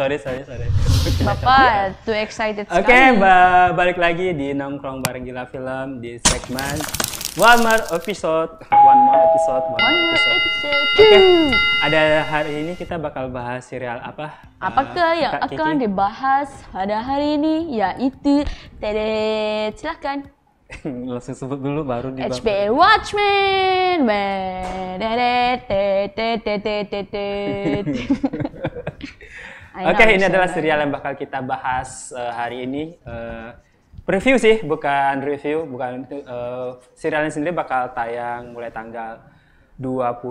sorry sorry sorry bapak too excited oke okay, balik lagi di nongkrong bareng gila film di segmen one more episode one more episode one, more episode, episode. oke okay. ada hari ini kita bakal bahas serial apa apakah uh, eh, yang Kak akan dibahas pada hari ini yaitu tede silahkan langsung sebut dulu baru di HBO Watchmen. Oke, okay, ini adalah serial yang bakal kita bahas uh, hari ini. Uh, eh, preview sih, bukan review, bukan uh, serialnya sendiri bakal tayang mulai tanggal 20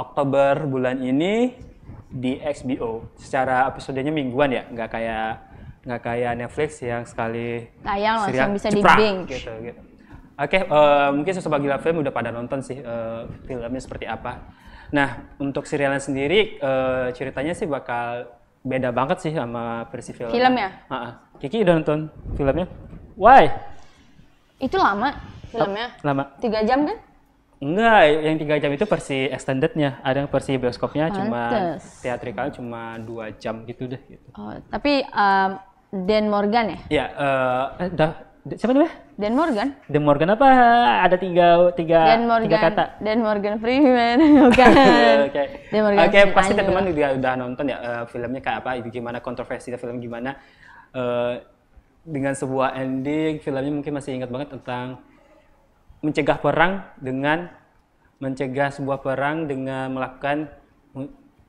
Oktober bulan ini di XBO. Secara episodenya mingguan ya, nggak kayak nggak kayak Netflix yang sekali tayang langsung bisa di binge gitu gitu. Oke, okay, uh, eh, mungkin sebagai film udah pada nonton sih uh, filmnya seperti apa. Nah, untuk serialnya sendiri uh, ceritanya sih bakal beda banget sih sama versi film. Filmnya? Uh -uh. Kiki udah nonton filmnya? Why? Itu lama filmnya. Oh, lama. Tiga jam kan? Enggak, yang tiga jam itu versi extendednya. Ada yang versi bioskopnya Mantes. Oh, cuma teatrikal cuma dua jam gitu deh. Gitu. Oh, tapi um, Dan Morgan ya? Ya, uh, dah siapa namanya? Dan Morgan. Dan Morgan apa? Ada tiga tiga Dan Morgan, tiga kata. Dan Morgan Freeman Oke. Dan Morgan. Oke, okay, pasti teman-teman juga udah nonton ya uh, filmnya kayak apa, gimana kontroversi film gimana. Uh, dengan sebuah ending filmnya mungkin masih ingat banget tentang mencegah perang dengan mencegah sebuah perang dengan melakukan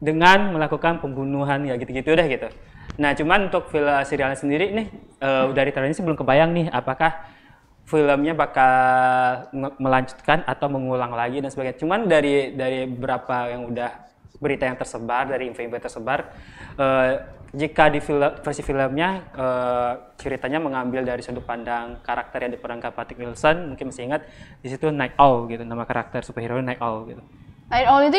dengan melakukan pembunuhan ya gitu-gitu deh gitu. Nah, cuman untuk film serialnya sendiri nih uh, dari trailernya sih belum kebayang nih apakah filmnya bakal melanjutkan atau mengulang lagi dan sebagainya. Cuman dari dari berapa yang udah berita yang tersebar dari info-info yang tersebar uh, jika di film, versi filmnya uh, ceritanya mengambil dari sudut pandang karakter yang diperankan Patrick Wilson mungkin masih ingat di situ Night Owl gitu nama karakter superhero Night Owl gitu Night Owl itu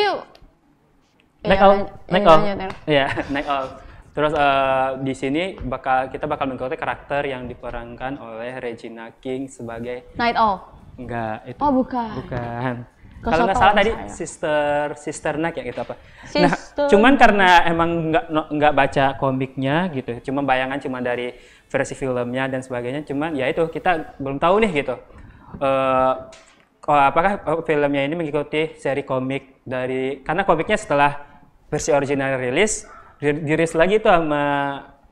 Night ya, Owl Night Owl ya Night Owl Terus uh, di sini bakal kita bakal mengikuti karakter yang diperankan oleh Regina King sebagai Night Owl. Enggak, itu. Oh, bukan. Bukan. Kalau nggak salah tadi saya. sister sister Nak ya gitu apa. Nah, sister. Nah, cuman karena emang nggak nggak baca komiknya gitu, cuma bayangan cuma dari versi filmnya dan sebagainya, cuman ya itu kita belum tahu nih gitu. Uh, apakah oh, filmnya ini mengikuti seri komik dari karena komiknya setelah versi original rilis diris lagi itu sama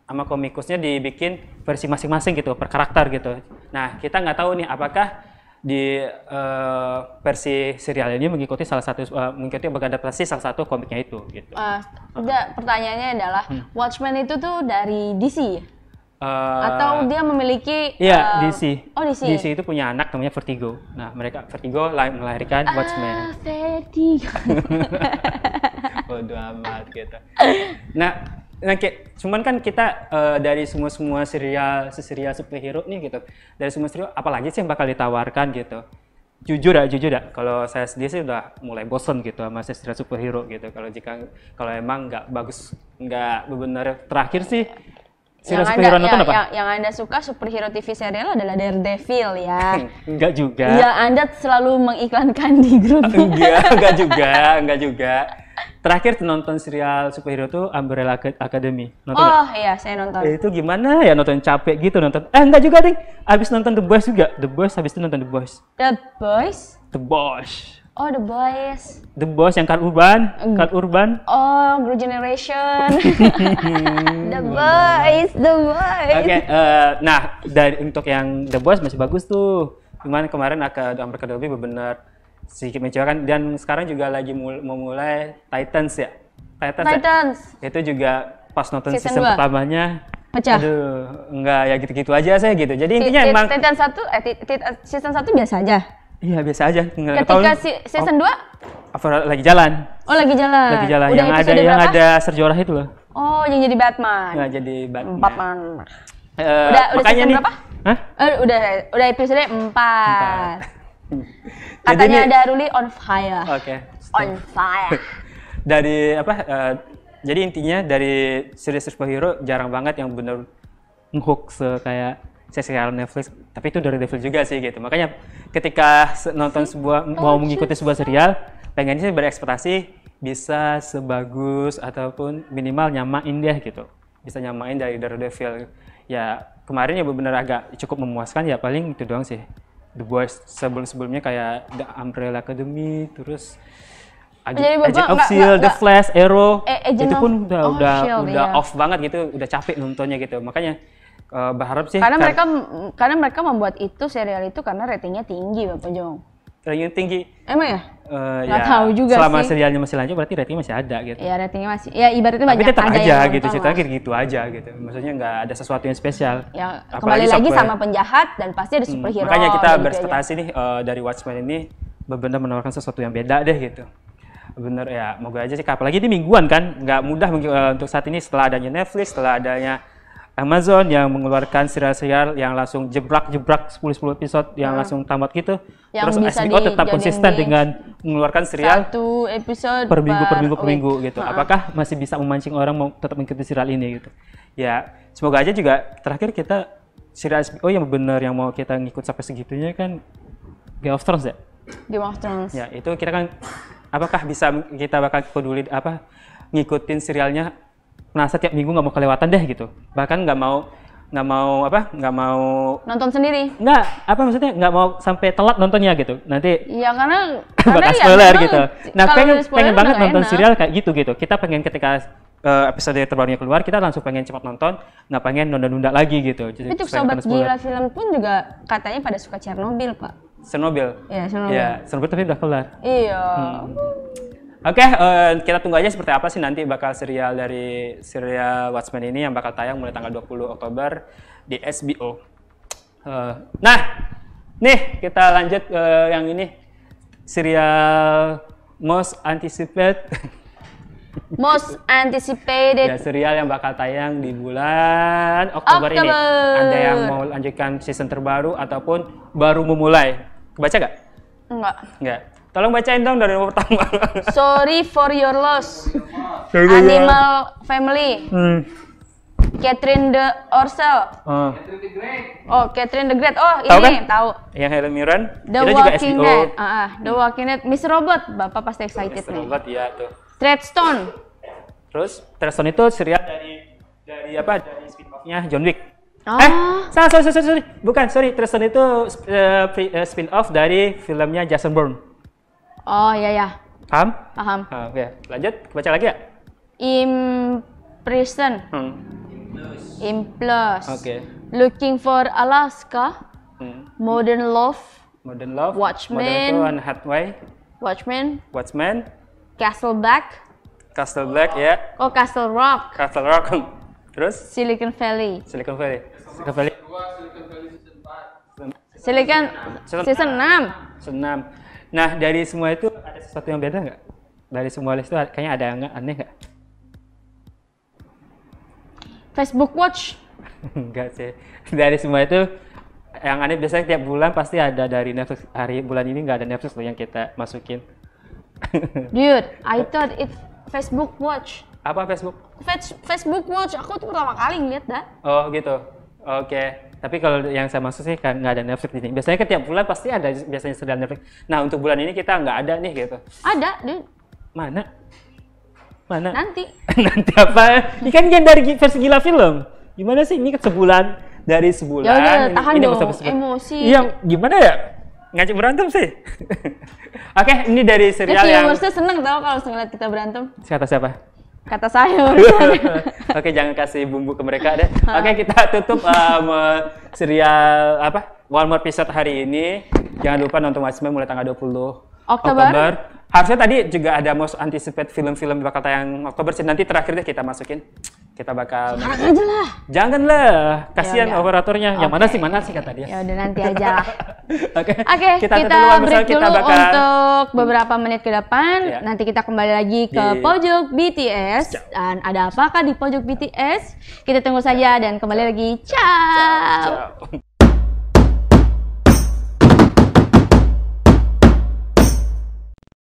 sama komikusnya dibikin versi masing-masing gitu per karakter gitu. Nah kita nggak tahu nih apakah di uh, versi serial ini mengikuti salah satu uh, mengikuti beradaptasi salah satu komiknya itu gitu. Uh, pertanyaannya adalah hmm. Watchmen itu tuh dari DC Uh, atau dia memiliki Iya, uh, eh, DC. Oh, DC. DC itu punya anak namanya Vertigo. Nah, mereka Vertigo melahirkan ah, Watchmen. Vertigo. bodo amat gitu. Nah, nah kayak, cuman kan kita uh, dari semua semua serial serial superhero nih gitu. Dari semua serial apalagi sih yang bakal ditawarkan gitu. Jujur ya, jujur ya. Kalau saya sendiri sih udah mulai bosen gitu sama serial superhero gitu. Kalau jika kalau emang nggak bagus, nggak benar terakhir sih yang superhero anda, nonton ya, apa? Yang, yang anda suka superhero TV serial adalah Daredevil ya. enggak juga. Ya anda selalu mengiklankan di grup. enggak, enggak juga, enggak juga. Terakhir nonton serial superhero itu Umbrella Academy. Nonton oh gak? iya, saya nonton. Eh, itu gimana ya nonton capek gitu nonton. Eh enggak juga, Ding. Habis nonton The Boys juga. The Boys habis itu nonton The Boys. The Boys? The Boys. Oh, The Boys. The Boys yang Kurt Urban, mm. Urban. Oh, Blue Generation. the Boys, The Boys. Oke, okay, uh, eh, nah dari untuk yang The Boys masih bagus tuh. Cuman kemarin agak Amerika Dolby benar sedikit mengecewakan dan sekarang juga lagi mul memulai Titans ya. Titans. Ya? Titans. Ya? Itu juga pas nonton season, season pertamanya pecah. Aduh, enggak ya gitu-gitu aja saya gitu. Jadi intinya emang Titans 1 eh season 1 biasa aja. Iya biasa aja. Ketika tahun, si, oh, season 2? Oh, lagi jalan. Oh lagi jalan. Lagi jalan. Udah yang ada yang berapa? ada Sergio itu loh. Oh yang jadi Batman. Nggak jadi Batman. Batman. Uh, udah, udah season nih, berapa? Hah? Uh, udah udah episode 4. 4. Katanya ini, ada Ruli on fire. Oke. Okay, on fire. dari apa? Uh, jadi intinya dari series superhero jarang banget yang bener ngehook kayak saya serial Netflix tapi itu dari Netflix juga sih gitu makanya ketika nonton sebuah oh, mau mengikuti sebuah serial pengennya sih berekspektasi bisa sebagus ataupun minimal nyamain deh gitu bisa nyamain dari Daredevil ya kemarin ya benar agak cukup memuaskan ya paling itu doang sih The Boys sebelum-sebelumnya kayak The Umbrella Academy terus oh, Agent, Jadi, Agent of Shield, The Flash, Arrow, eh, itu pun udah oh, udah shield, udah yeah. off banget gitu, udah capek nontonnya gitu. Makanya uh, berharap sih karena kar mereka karena mereka membuat itu serial itu karena ratingnya tinggi Bapak Jong. Ratingnya tinggi. Emang ya? Uh, eh, Gak ya, tahu juga selama sih. serialnya masih lanjut berarti ratingnya masih ada gitu. ya ratingnya masih. Ya ibaratnya Tapi banyak tetap ada aja yang gitu ceritanya gitu, gitu aja gitu. Maksudnya nggak ada sesuatu yang spesial. Ya Apalagi kembali lagi software. sama penjahat dan pasti ada hmm, superhero. Hmm, makanya kita gitu berespektasi nih uh, dari Watchmen ini benar-benar menawarkan sesuatu yang beda deh gitu bener ya moga aja sih apalagi ini mingguan kan nggak mudah uh, untuk saat ini setelah adanya Netflix setelah adanya Amazon yang mengeluarkan serial-serial yang langsung jebrak-jebrak 10-10 episode yang nah. langsung tamat gitu. Yang Terus HBO tetap konsisten dengan mengeluarkan serial satu episode per minggu per minggu per minggu gitu. Nah. Apakah masih bisa memancing orang mau tetap mengikuti serial ini gitu? Ya, semoga aja juga terakhir kita serial HBO yang benar yang mau kita ngikut sampai segitunya kan Game of Thrones ya? Game of Thrones. Ya, itu kita kan apakah bisa kita bakal peduli apa ngikutin serialnya merasa tiap minggu nggak mau kelewatan deh gitu bahkan nggak mau nggak mau apa nggak mau nonton sendiri nggak apa maksudnya nggak mau sampai telat nontonnya gitu nanti ya karena bakal ya, spoiler gitu nah pengen pengen banget nonton enak. serial kayak gitu gitu kita pengen ketika uh, episode terbarunya keluar kita langsung pengen cepat nonton nggak pengen nunda-nunda lagi gitu jadi itu sobat gila film pun juga katanya pada suka Chernobyl pak Chernobyl ya Chernobyl ya Chernobyl tapi udah kelar iya hmm. Oke, okay, uh, eh, kita tunggu aja seperti apa sih nanti bakal serial dari serial Watchmen ini yang bakal tayang mulai tanggal 20 Oktober di SBO. Uh, eh, nah, nih kita lanjut ke uh, yang ini serial most anticipated. Most anticipated. ya, serial yang bakal tayang di bulan Oktober, Oktober. ini. Ada yang mau lanjutkan season terbaru ataupun baru memulai, kebaca gak? Enggak. Enggak. Tolong bacain dong dari pertama. Sorry for your loss. Ya, ya, ya. Animal Family. Hmm. Catherine the Orsel. Oh. oh, Catherine the Great. Oh, Tau ini kan? tahu. Yang Helen Mirren. The Kita Walking juga e Dead. Uh, uh, The Walking Dead. Miss Robot. Bapak pasti excited Miss nih. Robot ya tuh. Treadstone. Terus Treadstone itu serial dari dari apa? Dari spin-off-nya John Wick. Oh. Eh, salah, sorry, sorry, sorry. Bukan, sorry. Treadstone itu uh, spin-off dari filmnya Jason Bourne. Oh iya ya. Paham? Paham. Ah, oke, okay. lanjut. Baca lagi ya. Imprison. Hmm. Implus. Oke. Okay. Looking for Alaska. Hmm. Modern Love. Modern Love. Watchmen. Modern Love Hathaway. Watchmen. Watchmen. Castle Black, ya. Yeah. Oh Castle Rock. Castle Rock. Terus? Silicon Valley. Silicon Valley. Silicon Valley. Silicon Silicon season 6. Season 6. Nah dari semua itu ada sesuatu yang beda nggak? Dari semua list itu kayaknya ada yang aneh nggak? Facebook Watch? Enggak sih. Dari semua itu yang aneh biasanya tiap bulan pasti ada dari Netflix. Hari bulan ini nggak ada Netflix loh yang kita masukin. Dude, I thought it Facebook Watch. Apa Facebook? Facebook Watch. Aku tuh pertama kali ngeliat dah. Oh gitu. Oke. Okay. Tapi kalau yang saya maksud sih nggak ada Netflix di sini. Biasanya setiap kan bulan pasti ada biasanya serial Netflix. Nah untuk bulan ini kita nggak ada nih gitu. Ada, di Mana? Mana? Nanti. Nanti apa? Ini kan yang dari versi gila film. Gimana sih ini sebulan dari sebulan? Ya udah, tahan ini, dong ini emosi. Iya, gimana ya? Ngajak berantem sih. Oke, okay, ini dari serial Jadi, yang... Jadi seneng tau kalau ngeliat kita berantem. Siapa siapa? kata saya. Oke, jangan kasih bumbu ke mereka deh. Oke, kita tutup um, serial apa? One More Episode hari ini. Jangan lupa nonton Watchmen mulai tanggal 20 Oktober. Oktober harusnya tadi juga ada most anticipate film-film bakal tayang Oktober sih. Nanti terakhir kita masukin. Kita bakal Sekarang aja lah. Jangan lah, kasihan ya, operatornya. Okay. Yang mana sih mana sih kata dia. Ya udah nanti aja lah. Oke. Oke, okay, kita, kita break dulu bakal... untuk beberapa menit ke depan. Yeah. Nanti kita kembali lagi ke di... pojok BTS ciao. dan ada apakah di pojok BTS? Kita tunggu saja dan kembali lagi. Ciao. ciao, ciao.